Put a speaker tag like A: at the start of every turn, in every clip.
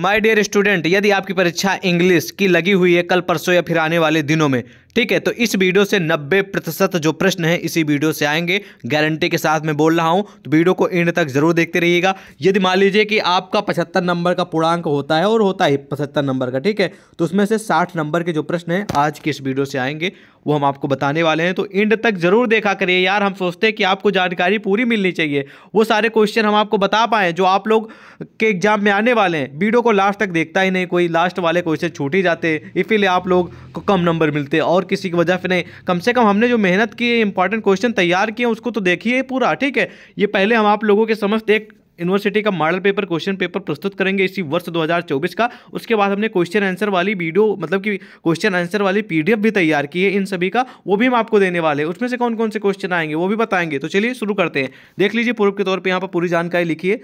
A: my dear student यदि आपकी परीक्षा इंग्लिश की लगी हुई है कल परसों या फिर आने वाले दिनों में ठीक है तो इस वीडियो से 90 प्रतिशत जो प्रश्न है इसी वीडियो से आएंगे गारंटी के साथ मैं बोल रहा हूँ तो वीडियो को एंड तक जरूर देखते रहिएगा यदि मान लीजिए कि आपका पचहत्तर नंबर का पूर्णांक होता है और होता है पचहत्तर नंबर का ठीक है तो उसमें से साठ नंबर के जो प्रश्न है आज की इस वीडियो से आएंगे वो हम आपको बताने वाले हैं तो एंड तक जरूर देखा करिए यार हम सोचते हैं कि आपको जानकारी पूरी मिलनी चाहिए वो सारे क्वेश्चन हम आपको बता पाए जो आप लोग के एग्जाम में आने वाले हैं वीडियो को लास्ट तक देखता ही नहीं कोई लास्ट वाले क्वेश्चन छूट ही जाते इसीलिए आप लोग को कम नंबर मिलते और और किसी की वजह से नहीं कम से कम हमने जो मेहनत की इंपॉर्टेंट क्वेश्चन तैयार किए उसको तो देखिए पूरा ठीक है ये पहले हम आप लोगों के समस्त एक यूनिवर्सिटी का मॉडल पेपर क्वेश्चन पेपर प्रस्तुत करेंगे इसी वर्ष 2024 का उसके बाद हमने क्वेश्चन आंसर वाली वीडियो मतलब कि क्वेश्चन आंसर वाली पीडीएफ भी तैयार की है इन सभी का वो भी हम आपको देने वाले हैं उसमें से कौन कौन से क्वेश्चन आएंगे वो भी बताएंगे तो चलिए शुरू करते हैं देख लीजिए पूर्व के तौर पर यहाँ पर पूरी जानकारी लिखिए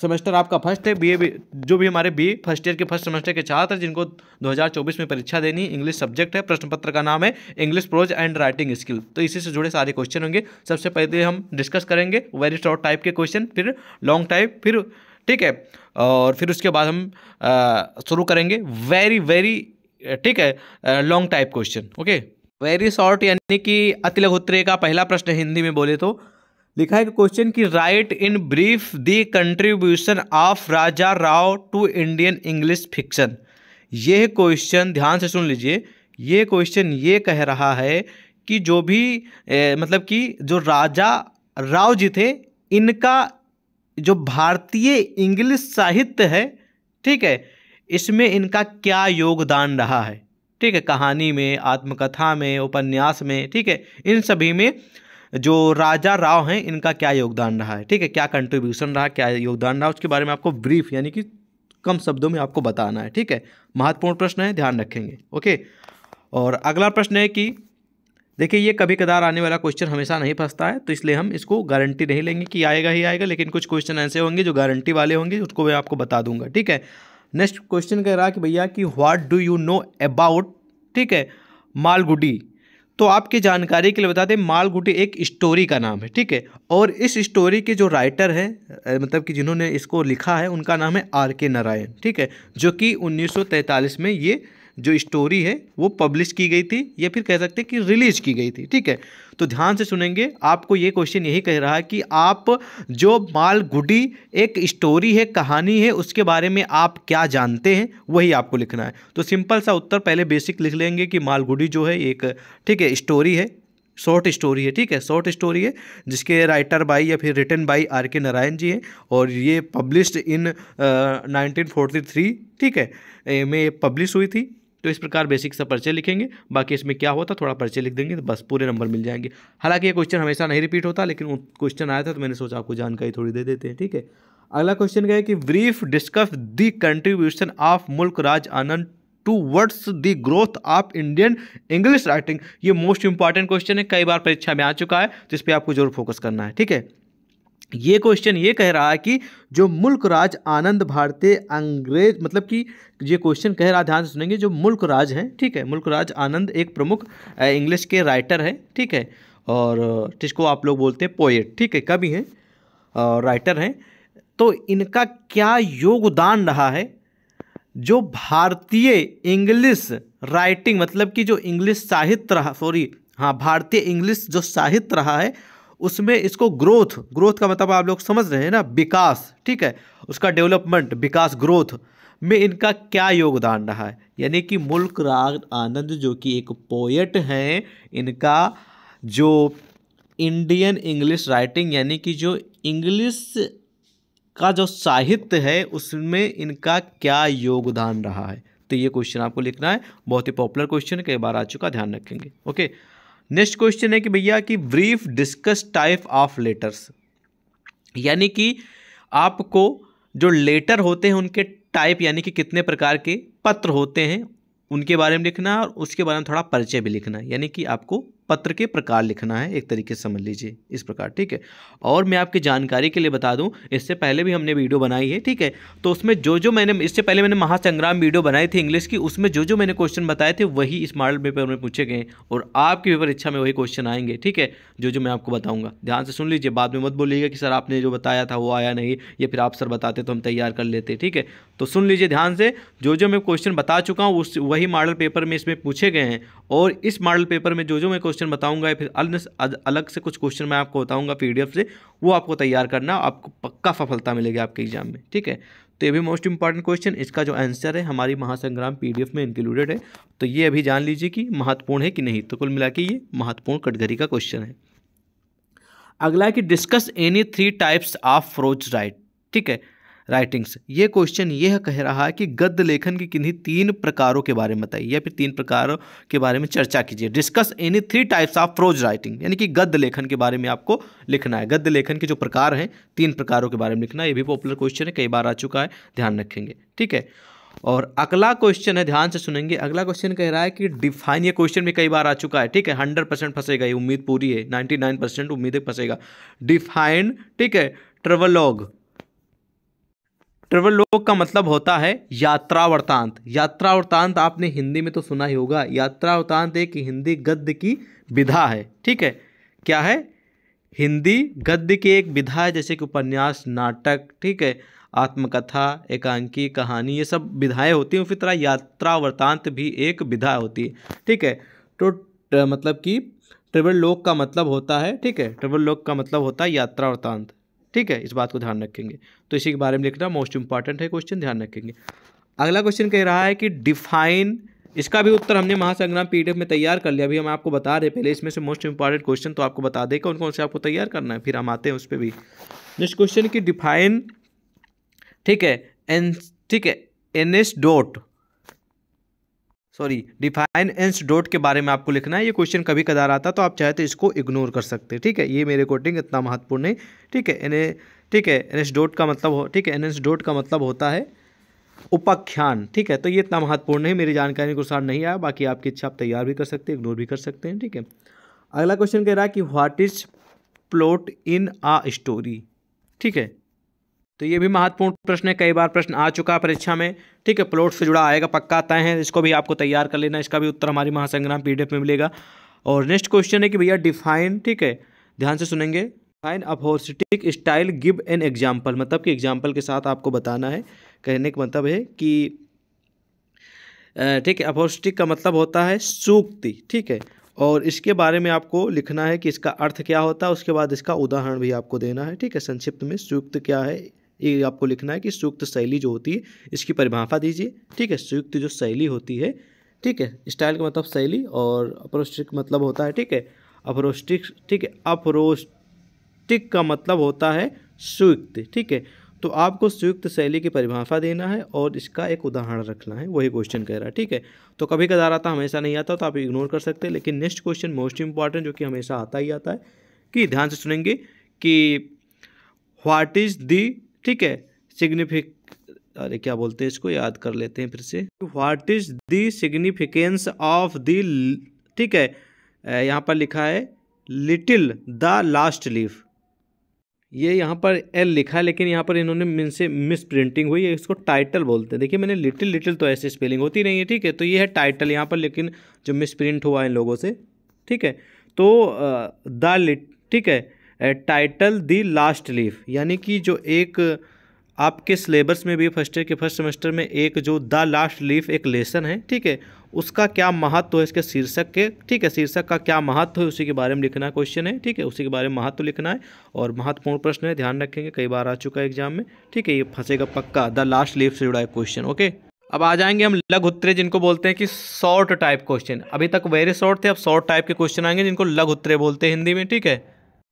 A: सेमेस्टर आपका फर्स्ट है बीए जो भी हमारे बी फर्स्ट ईयर के फर्स्ट सेमेस्टर के छात्र जिनको 2024 में परीक्षा देनी इंग्लिश सब्जेक्ट है प्रश्न पत्र का नाम है English prose and writing skill तो इसी से जुड़े सारे क्वेश्चन होंगे सबसे पहले हम डिस्कस करेंगे वेरी शॉर्ट टाइप के क्वेश्चन फिर लॉन्ग टाइप फिर ठीक है और फिर उसके बाद हम शुरू करेंगे वेरी वेरी ठीक है long type question okay very short यानी कि अतिलहोत्रे का पहला प्रश्न हिंदी में बोले तो लिखा है क्वेश्चन की write in brief the contribution of Raja Rao to Indian English fiction यह क्वेश्चन ध्यान से सुन लीजिए ये क्वेश्चन ये कह रहा है कि जो भी ए, मतलब कि जो राजा राव जी थे इनका जो भारतीय इंग्लिश साहित्य है ठीक है इसमें इनका क्या योगदान रहा है ठीक है कहानी में आत्मकथा में उपन्यास में ठीक है इन सभी में जो राजा राव हैं इनका क्या योगदान रहा है ठीक है क्या कंट्रीब्यूशन रहा क्या योगदान रहा उसके बारे में आपको ब्रीफ यानी कि कम शब्दों में आपको बताना है ठीक है महत्वपूर्ण प्रश्न है ध्यान रखेंगे ओके और अगला प्रश्न है कि देखिए ये कभी कदार आने वाला क्वेश्चन हमेशा नहीं फंसता है तो इसलिए हम इसको गारंटी नहीं लेंगे कि आएगा ही आएगा लेकिन कुछ क्वेश्चन ऐसे होंगे जो गारंटी वाले होंगे उसको मैं आपको बता दूंगा ठीक है नेक्स्ट क्वेश्चन कह रहा कि भैया कि what do you know about ठीक है मालगुडी तो आपकी जानकारी के लिए बता दें मालगुटी एक स्टोरी का नाम है ठीक है और इस स्टोरी के जो राइटर हैं मतलब कि जिन्होंने इसको लिखा है उनका नाम है आर के नारायण ठीक है जो कि 1943 में ये जो स्टोरी है वो पब्लिश की गई थी या फिर कह सकते हैं कि रिलीज की गई थी ठीक है तो ध्यान से सुनेंगे आपको ये क्वेश्चन यही कह रहा है कि आप जो मालगुडी एक स्टोरी है कहानी है उसके बारे में आप क्या जानते हैं वही आपको लिखना है तो सिंपल सा उत्तर पहले बेसिक लिख लेंगे कि मालगुडी जो है एक ठीक है स्टोरी है शॉर्ट स्टोरी है ठीक है शॉर्ट स्टोरी है जिसके राइटर बाई या फिर रिटर्न बाई आर के नारायण जी हैं और ये published in nineteen forty three ठीक है में पब्लिश हुई थी तो इस प्रकार बेसिक सा पर्चे लिखेंगे बाकी इसमें क्या होता थोड़ा पर्चे लिख देंगे तो बस पूरे नंबर मिल जाएंगे हालांकि ये क्वेश्चन हमेशा नहीं रिपीट होता लेकिन क्वेश्चन आया था तो मैंने सोचा आपको जानकारी थोड़ी दे देते हैं ठीक है अगला क्वेश्चन क्या है कि brief discuss the contribution of Mulk Raj Anand towards the growth of Indian English writing ये मोस्ट इंपॉर्टेंट क्वेश्चन है कई बार परीक्षा में आ चुका है तो इस पर आपको जरूर फोकस करना है ठीक है ये क्वेश्चन ये कह रहा है कि जो मुल्क राज आनंद भारतीय अंग्रेज मतलब कि ये क्वेश्चन कह रहा ध्यान से सुनेंगे जो मुल्क राज हैं ठीक है मुल्क राज आनंद एक प्रमुख इंग्लिश के राइटर हैं ठीक है और जिसको आप लोग बोलते हैं पोएट ठीक है कवि हैं और राइटर हैं तो इनका क्या योगदान रहा है जो भारतीय इंग्लिश राइटिंग मतलब कि जो इंग्लिश साहित्य रहा सॉरी हाँ भारतीय इंग्लिश जो साहित्य रहा है उसमें इसको ग्रोथ ग्रोथ का मतलब आप लोग समझ रहे हैं ना विकास ठीक है उसका डेवलपमेंट विकास ग्रोथ में इनका क्या योगदान रहा है यानी कि मुल्क राग आनंद जो कि एक पोएट हैं इनका जो इंडियन इंग्लिश राइटिंग यानी कि जो इंग्लिश का जो साहित्य है उसमें इनका क्या योगदान रहा है तो ये क्वेश्चन आपको लिखना है बहुत ही पॉपुलर क्वेश्चन कई बार आ चुका ध्यान रखेंगे ओके नेक्स्ट क्वेश्चन है कि भैया कि brief discuss type of letters यानी कि आपको जो लेटर होते हैं उनके टाइप यानी कि कितने प्रकार के पत्र होते हैं उनके बारे में लिखना और उसके बारे में थोड़ा परिचय भी लिखना यानी कि आपको पत्र के प्रकार लिखना है एक तरीके से समझ लीजिए इस प्रकार ठीक है और मैं आपकी जानकारी के लिए बता दूं इससे पहले भी हमने वीडियो बनाई है ठीक है तो उसमें जो जो मैंने इससे पहले मैंने महासंग्राम वीडियो बनाई थी इंग्लिश की उसमें जो जो मैंने क्वेश्चन बताए थे वही इस मॉडल पेपर में पूछे गए और आपकी पेपर इच्छा में वही क्वेश्चन आएंगे ठीक है जो जो मैं आपको बताऊँगा ध्यान से सुन लीजिए बाद में मत बोलिएगा कि सर आपने जो बताया था वो आया नहीं या फिर आप सर बताते तो हम तैयार कर लेते ठीक है तो सुन लीजिए ध्यान से जो जो मैं क्वेश्चन बता चुका हूँ उस वही मॉडल पेपर में इसमें पूछे गए हैं और इस मॉडल पेपर में जो जो मैं क्वेश्चन क्वेश्चन बताऊंगा या फिर अलग से कुछ क्वेश्चन मैं आपको बताऊंगा पीडीएफ से वो आपको तैयार करना आपको पक्का सफलता मिलेगी आपके एग्जाम में ठीक है तो ये भी मोस्ट इंपॉर्टेंट क्वेश्चन इसका जो आंसर है हमारी महासंग्राम पीडीएफ में इंक्लूडेड है तो ये अभी जान लीजिए कि महत्वपूर्ण है कि नहीं तो कुल मिला ये महत्वपूर्ण कटघरी का क्वेश्चन है अगला है कि discuss any three types of prose write ठीक है राइटिंग्स ये क्वेश्चन यह कह रहा है कि गद्य लेखन की किन्हीं तीन प्रकारों के बारे में बताइए या फिर तीन प्रकारों के बारे में चर्चा कीजिए discuss any three types of prose writing यानी कि गद्य लेखन के बारे में आपको लिखना है गद्य लेखन के जो प्रकार हैं तीन प्रकारों के बारे में लिखना है ये भी पॉपुलर क्वेश्चन है कई बार आ चुका है ध्यान रखेंगे ठीक है और अगला क्वेश्चन है ध्यान से सुनेंगे अगला क्वेश्चन कह रहा है कि डिफाइन ये क्वेश्चन भी कई बार आ चुका है ठीक है हंड्रेड परसेंट फंसेगा ये उम्मीद पूरी है नाइन्टी नाइन परसेंट उम्मीद फंसेगा डिफाइन ठीक है ट्रेवलॉग ट्रेवलॉग का मतलब होता है यात्रा वृतांत यात्रा वृतांत आपने हिंदी में तो सुना ही होगा यात्रा वृतांत एक हिंदी गद्य की विधा है ठीक है क्या है हिंदी गद्य की एक विधा है जैसे कि उपन्यास नाटक ठीक है आत्मकथा एकांकी कहानी ये सब विधाएं होती हैं उसी तरह यात्रा वृतांत भी एक विधा होती है ठीक है तो मतलब कि ट्रेवल लोक का मतलब होता है ठीक है ट्रेवल लोक का मतलब होता है यात्रा वृतांत ठीक है इस बात को ध्यान रखेंगे तो इसी के बारे में लिखना मोस्ट इंपॉर्टेंट है क्वेश्चन ध्यान रखेंगे अगला क्वेश्चन कह रहा है कि डिफाइन इसका भी उत्तर हमने महासंग्राम पीडीएफ में तैयार कर लिया अभी हम आपको बता रहे पहले इसमें से मोस्ट इंपॉर्टेंट क्वेश्चन तो आपको बता देगा कौन कौन से आपको तैयार करना है फिर हम आते हैं उस पर भी नेक्स्ट क्वेश्चन की डिफाइन ठीक है एन ठीक है anecdote sorry define anecdote के बारे में आपको लिखना है ये क्वेश्चन कभी कदार आता तो आप चाहे तो इसको इग्नोर कर सकते हैं ठीक है ये मेरे अकॉर्डिंग इतना महत्वपूर्ण है ठीक है एन ठीक है एन डॉट का मतलब हो ठीक है एन डोट डॉट का मतलब होता है उपाख्यान ठीक है तो ये इतना महत्वपूर्ण है मेरी जानकारी के अनुसार नहीं आया बाकी आपकी इच्छा आप तैयार भी कर सकते हैं इग्नोर भी कर सकते हैं ठीक है अगला क्वेश्चन कह रहा है कि what is plot in a story ठीक है तो ये भी महत्वपूर्ण प्रश्न है कई बार प्रश्न आ चुका है परीक्षा में ठीक है प्लॉट से जुड़ा आएगा पक्का आता है इसको भी आपको तैयार कर लेना इसका भी उत्तर हमारी महासंग्राम पी में मिलेगा और नेक्स्ट क्वेश्चन है कि भैया डिफाइन ठीक है ध्यान से सुनेंगे define aphoristic style give an example मतलब कि एग्जाम्पल के साथ आपको बताना है कहने का मतलब है कि ठीक है अपोसिटिक का मतलब होता है सूक्ति ठीक है और इसके बारे में आपको लिखना है कि इसका अर्थ क्या होता है उसके बाद इसका उदाहरण भी आपको देना है ठीक है संक्षिप्त में सूक्त क्या है ये आपको लिखना है कि सूक्त शैली जो होती है इसकी परिभाषा दीजिए ठीक है सूक्त जो शैली होती है ठीक है स्टाइल का मतलब शैली और अप्रोस्टिक मतलब होता है ठीक है अपरोस्टिक ठीक है अप्रोस्टिक का मतलब होता है सूक्त ठीक है तो आपको संयुक्त शैली की परिभाषा देना है और इसका एक उदाहरण रखना है वही क्वेश्चन कह रहा है ठीक है तो कभी कदार आता हमेशा नहीं आता तो आप इग्नोर कर सकते हैं लेकिन नेक्स्ट क्वेश्चन मोस्ट इंपॉर्टेंट जो कि हमेशा आता ही आता है कि ध्यान से सुनेंगे कि व्हाट इज़ दी ठीक है सिग्निफिक अरे क्या बोलते हैं इसको याद कर लेते हैं फिर से what is the significance of the ठीक है यहाँ पर लिखा है लिटिल द लास्ट लीफ ये यहाँ पर एल लिखा है लेकिन यहाँ पर इन्होंने मिन से मिस प्रिंटिंग हुई है इसको टाइटल बोलते हैं देखिए मैंने लिटिल लिटिल तो ऐसे स्पेलिंग होती नहीं है ठीक है तो ये है टाइटल यहाँ पर लेकिन जो मिस प्रिंट हुआ है इन लोगों से ठीक है तो द लिट ठीक है टाइटल दी लास्ट लीफ यानी कि जो एक आपके सिलेबस में भी फर्स्ट ईयर के फर्स्ट सेमेस्टर में एक जो द लास्ट लीफ एक लेसन है ठीक है उसका क्या महत्व है इसके शीर्षक के ठीक है शीर्षक का क्या महत्व है उसी के बारे में लिखना क्वेश्चन है ठीक है उसी के बारे में महत्व लिखना है और महत्वपूर्ण प्रश्न है ध्यान रखेंगे कई बार आ चुका है एग्जाम में ठीक है ये फंसेगा पक्का द लास्ट लीफ से जुड़ा है क्वेश्चन ओके अब आ जाएंगे हम लघ उत्तरे जिनको बोलते हैं कि शॉर्ट टाइप क्वेश्चन अभी तक वेरी शॉर्ट थे अब शॉर्ट टाइप के क्वेश्चन आएंगे जिनको लघ उत्तरे बोलते हैं हिंदी में ठीक है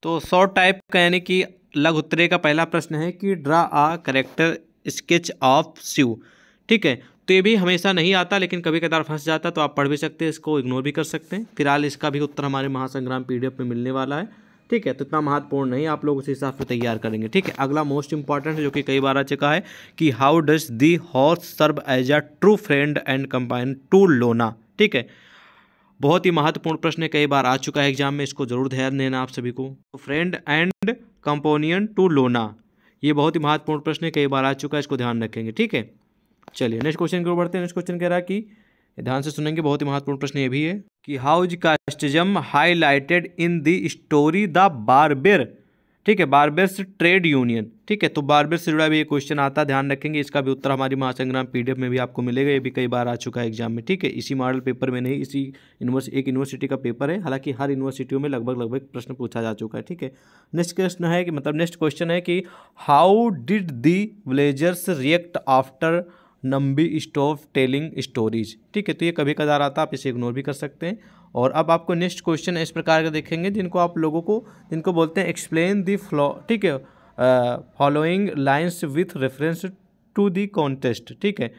A: तो शॉर्ट टाइप का यानी कि लघु उत्तरे का पहला प्रश्न है कि draw a character sketch of Shiv ठीक है तो ये भी हमेशा नहीं आता लेकिन कभी कदार फंस जाता तो आप पढ़ भी सकते हैं इसको इग्नोर भी कर सकते हैं फिलहाल इसका भी उत्तर हमारे महासंग्राम एफ में मिलने वाला है ठीक है तो इतना महत्वपूर्ण नहीं आप लोग उस हिसाब से तैयार करेंगे ठीक है अगला मोस्ट इंपॉर्टेंट है जो कि कई बार आ चुका है कि how does the horse serve as a true friend and companion to Lona ठीक है बहुत ही महत्वपूर्ण प्रश्न कई बार आ चुका है एग्जाम में इसको जरूर ध्यान देना आप सभी को फ्रेंड एंड कंपोनियन टू लोना ये बहुत ही महत्वपूर्ण प्रश्न कई बार आ चुका है इसको ध्यान रखेंगे ठीक है चलिए नेक्स्ट क्वेश्चन की ओर बढ़ते हैं नेक्स्ट क्वेश्चन कह रहा है कि ध्यान से सुनेंगे बहुत ही महत्वपूर्ण प्रश्न ये भी है कि how is casteism highlighted in the story the barber ठीक है बारबेस ट्रेड यूनियन ठीक है तो बारबेस से जुड़ा भी ये क्वेश्चन आता है ध्यान रखेंगे इसका भी उत्तर हमारी महासंग्राम पीडीएफ में भी आपको मिलेगा ये भी कई बार आ चुका है एग्जाम में ठीक है इसी मॉडल पेपर में नहीं इसी यूनिवर्स एक यूनिवर्सिटी का पेपर है हालांकि हर यूनिवर्सिटियों में लगभग लगभग प्रश्न पूछा जा चुका है ठीक है नेक्स्ट क्वेश्चन है कि मतलब नेक्स्ट क्वेश्चन है कि how did the villagers react after Nambi stop telling stories ठीक है तो ये कभी कदार आता है आप इसे इग्नोर भी कर सकते हैं और अब आपको नेक्स्ट क्वेश्चन इस प्रकार के देखेंगे जिनको आप लोगों को जिनको बोलते हैं एक्सप्लेन दी फ्लो ठीक है following lines with reference to the context ठीक है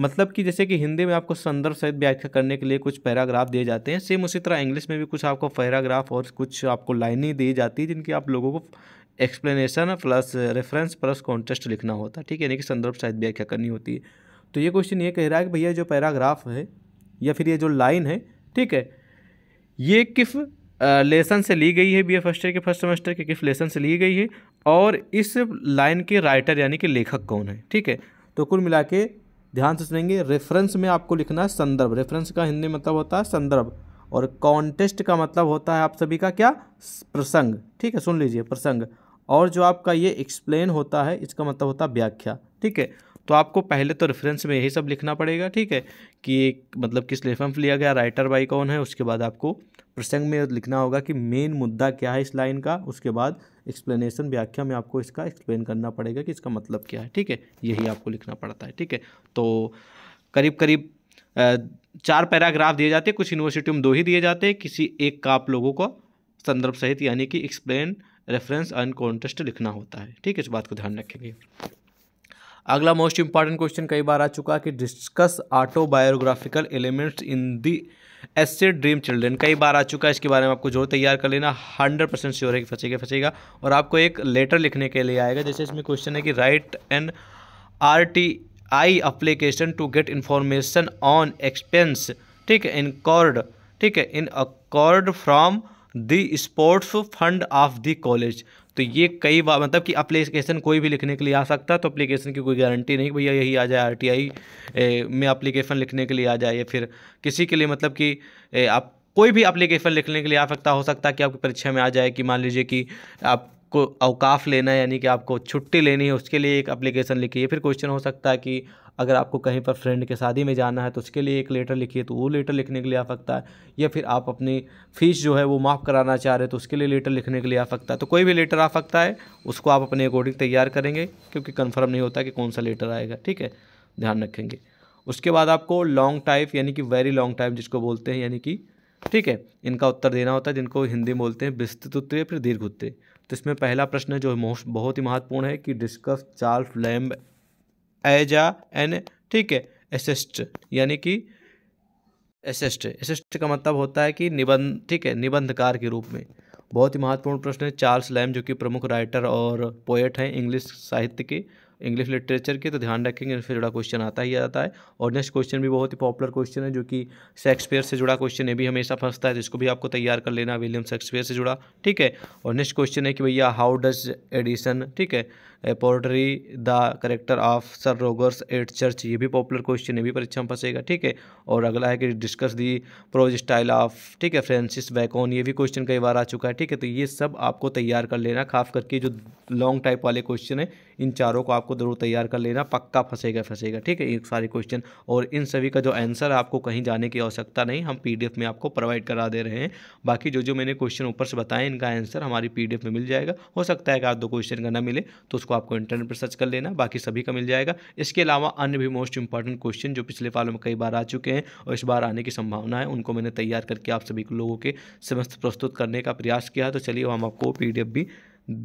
A: मतलब कि जैसे कि हिंदी में आपको संदर्भ सहित व्याख्या करने के लिए कुछ पैराग्राफ दिए जाते हैं सेम उसी तरह इंग्लिश में भी कुछ आपको पैराग्राफ और कुछ आपको लाइनें दी जाती है जिनकी आप लोगों को explanation plus reference plus context लिखना होता है ठीक है यानी कि संदर्भ शायद व्याख्या करनी होती है तो ये क्वेश्चन ये कह रहा है कि भैया जो पैराग्राफ है या फिर ये जो लाइन है ठीक है ये किस लेसन uh, से ली गई है बी ए फर्स्ट ईयर के फर्स्ट सेमेस्टर के किस लेसन से ली गई है और इस लाइन के राइटर यानी कि लेखक कौन है ठीक है तो कुल मिला के ध्यान से सुनेंगे रेफरेंस में आपको लिखना है संदर्भ रेफरेंस का हिंदी मतलब होता है संदर्भ और कॉन्टेस्ट का मतलब होता है आप सभी का क्या प्रसंग ठीक है सुन लीजिए प्रसंग और जो आपका ये एक्सप्लेन होता है इसका मतलब होता है व्याख्या ठीक है तो आपको पहले तो रेफरेंस में यही सब लिखना पड़ेगा ठीक है कि मतलब किस लेखन लिया गया राइटर बाई कौन है उसके बाद आपको प्रसंग में लिखना होगा कि मेन मुद्दा क्या है इस लाइन का उसके बाद एक्सप्लेनेशन व्याख्या में आपको इसका एक्सप्लेन करना पड़ेगा कि इसका मतलब क्या है ठीक है यही आपको लिखना पड़ता है ठीक है तो करीब करीब चार पैराग्राफ दिए जाते हैं कुछ यूनिवर्सिटी में दो ही दिए जाते हैं किसी एक का आप लोगों को संदर्भ सहित यानी कि एक्सप्लेन रेफरेंस एंड कॉन्टेस्ट लिखना होता है ठीक है इस बात को ध्यान रखेंगे अगला मोस्ट इंपॉर्टेंट क्वेश्चन कई बार आ चुका कि discuss autobiographical elements in the essay dream children कई बार आ चुका है इसके बारे में आपको जोर तैयार कर लेना हंड्रेड परसेंट श्योर है कि फंसेगा फंसेगा और आपको एक लेटर लिखने के लिए आएगा जैसे इसमें क्वेश्चन है कि write an R T I application to get information on expense ठीक है इनकॉर्ड ठीक है incurred from the sports fund of the college तो ये कई बार मतलब कि अप्लीकेशन कोई भी लिखने के लिए आ सकता है तो अप्लीकेशन की कोई गारंटी नहीं भैया यही आ जाए आरटीआई में अप्लीकेशन लिखने के लिए आ जाए या फिर किसी के लिए मतलब कि ए, आप कोई भी अप्लीकेशन लिखने के लिए आ सकता हो सकता है कि आपकी परीक्षा में आ जाए कि मान लीजिए कि आपको अवकाफ लेना है यानी कि आपको छुट्टी लेनी है उसके लिए एक अप्लीकेशन लिखिए फिर क्वेश्चन हो सकता है कि अगर आपको कहीं पर फ्रेंड के शादी में जाना है तो उसके लिए एक लेटर लिखिए तो वो लेटर लिखने के लिए आ सकता है या फिर आप अपनी फ़ीस जो है वो माफ़ कराना चाह रहे हैं तो उसके लिए लेटर लिखने के लिए आ सकता है तो कोई भी लेटर आ सकता है उसको आप अपने अकॉर्डिंग तैयार करेंगे क्योंकि कन्फर्म नहीं होता कि कौन सा लेटर आएगा ठीक है ध्यान रखेंगे उसके बाद आपको लॉन्ग टाइप यानी कि वेरी लॉन्ग टाइप जिसको बोलते हैं यानी कि ठीक है इनका उत्तर देना होता है जिनको हिंदी बोलते हैं विस्तृत या फिर दीर्घ उत्तर तो इसमें पहला प्रश्न जो है बहुत ही महत्वपूर्ण है कि discuss Charles Lamb as a an ठीक है एसेस्ट यानी कि एसेस्ट एसेस्ट का मतलब होता है कि निबंध ठीक है निबंधकार के रूप में बहुत ही महत्वपूर्ण प्रश्न है चार्ल्स लैम जो कि प्रमुख राइटर और पोएट हैं इंग्लिश साहित्य के इंग्लिश लिटरेचर के तो ध्यान रखेंगे इनसे जुड़ा क्वेश्चन आता ही आता है और नेक्स्ट क्वेश्चन भी बहुत ही पॉपुलर क्वेश्चन है जो कि शेक्सपियर से जुड़ा क्वेश्चन है भी हमेशा फंसता है तो इसको भी आपको तैयार कर लेना विलियम शेक्सपियर से जुड़ा ठीक है और नेक्स्ट क्वेश्चन है कि भैया हाउ डज एडिसन ठीक है portray the character of sir Rogers at church ये भी पॉपुलर क्वेश्चन है भी परीक्षा में फंसेगा ठीक है और अगला है कि discuss the prose style of ठीक है फ्रेंसिस बैकॉन ये भी क्वेश्चन कई बार आ चुका है ठीक है तो ये सब आपको तैयार कर लेना खास करके जो लॉन्ग टाइप वाले क्वेश्चन है इन चारों को आपको आपको ज़रूर तैयार कर लेना पक्का फंसेगा फंसेगा ठीक है एक सारे क्वेश्चन और इन सभी का जो आंसर आपको कहीं जाने की आवश्यकता नहीं हम पी में आपको प्रोवाइड करा दे रहे हैं बाकी जो जो मैंने क्वेश्चन ऊपर से बताए इनका आंसर हमारी पी में मिल जाएगा हो सकता है कि आप दो क्वेश्चन का ना मिले तो उसको आपको इंटरनेट पर सर्च कर लेना बाकी सभी का मिल जाएगा इसके अलावा अन्य भी मोस्ट इंपॉर्टेंट क्वेश्चन जो पिछले पालों में कई बार आ चुके हैं और इस बार आने की संभावना है उनको मैंने तैयार करके आप सभी लोगों के समस्त प्रस्तुत करने का प्रयास किया तो चलिए हम आपको पी भी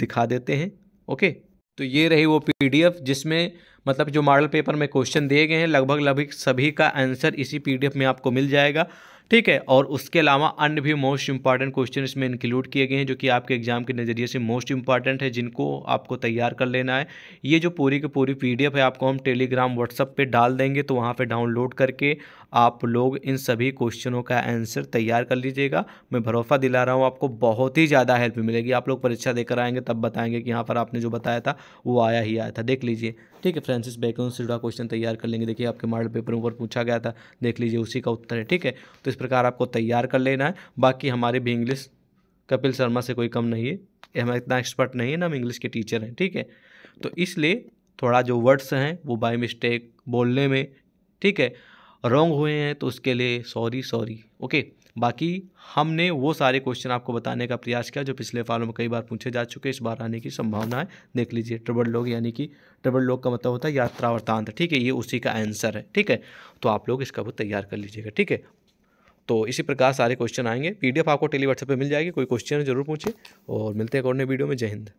A: दिखा देते हैं ओके तो ये रही वो पीडीएफ जिसमें मतलब जो मॉडल पेपर में क्वेश्चन दिए गए हैं लगभग लगभग सभी का आंसर इसी पीडीएफ में आपको मिल जाएगा ठीक है और उसके अलावा अन्य भी मोस्ट इंपॉर्टेंट क्वेश्चन इसमें इंक्लूड किए गए हैं जो कि आपके एग्जाम के नज़रिए से मोस्ट इंपॉर्टेंट है जिनको आपको तैयार कर लेना है ये जो पूरी की पूरी पीडीएफ है आपको हम टेलीग्राम व्हाट्सअप पे डाल देंगे तो वहाँ पे डाउनलोड करके आप लोग इन सभी क्वेश्चनों का आंसर तैयार कर लीजिएगा मैं भरोसा दिला रहा हूँ आपको बहुत ही ज़्यादा हेल्प मिलेगी आप लोग परीक्षा देकर आएंगे तब बताएंगे कि यहाँ पर आपने जो बताया था वो आया ही आया था देख लीजिए ठीक है फ्रेंसिस बैकन से जुड़ा क्वेश्चन तैयार कर लेंगे देखिए आपके मॉडल पेपर ऊपर पूछा गया था देख लीजिए उसी का उत्तर है ठीक है तो इस प्रकार आपको तैयार कर लेना है बाकी हमारे भी इंग्लिश कपिल शर्मा से कोई कम नहीं है हम इतना एक्सपर्ट नहीं है ना हम इंग्लिश के टीचर हैं ठीक है तो इसलिए थोड़ा जो वर्ड्स हैं वो बाई मिस्टेक बोलने में ठीक है रॉन्ग हुए हैं तो उसके लिए सॉरी सॉरी ओके बाकी हमने वो सारे क्वेश्चन आपको बताने का प्रयास किया जो पिछले सालों में कई बार पूछे जा चुके इस बार आने की संभावना है देख लीजिए ट्रबल लोग यानी कि ट्रबल लोग का मतलब होता है यात्रा वर्तांत ठीक है ये उसी का आंसर है ठीक है तो आप लोग इसका वो तैयार कर लीजिएगा ठीक है तो इसी प्रकार सारे क्वेश्चन आएंगे पी आपको टेली व्हाट्सएप पर मिल जाएगी कोई क्वेश्चन जरूर पूछे और मिलते हैं एक और वीडियो में जय हिंद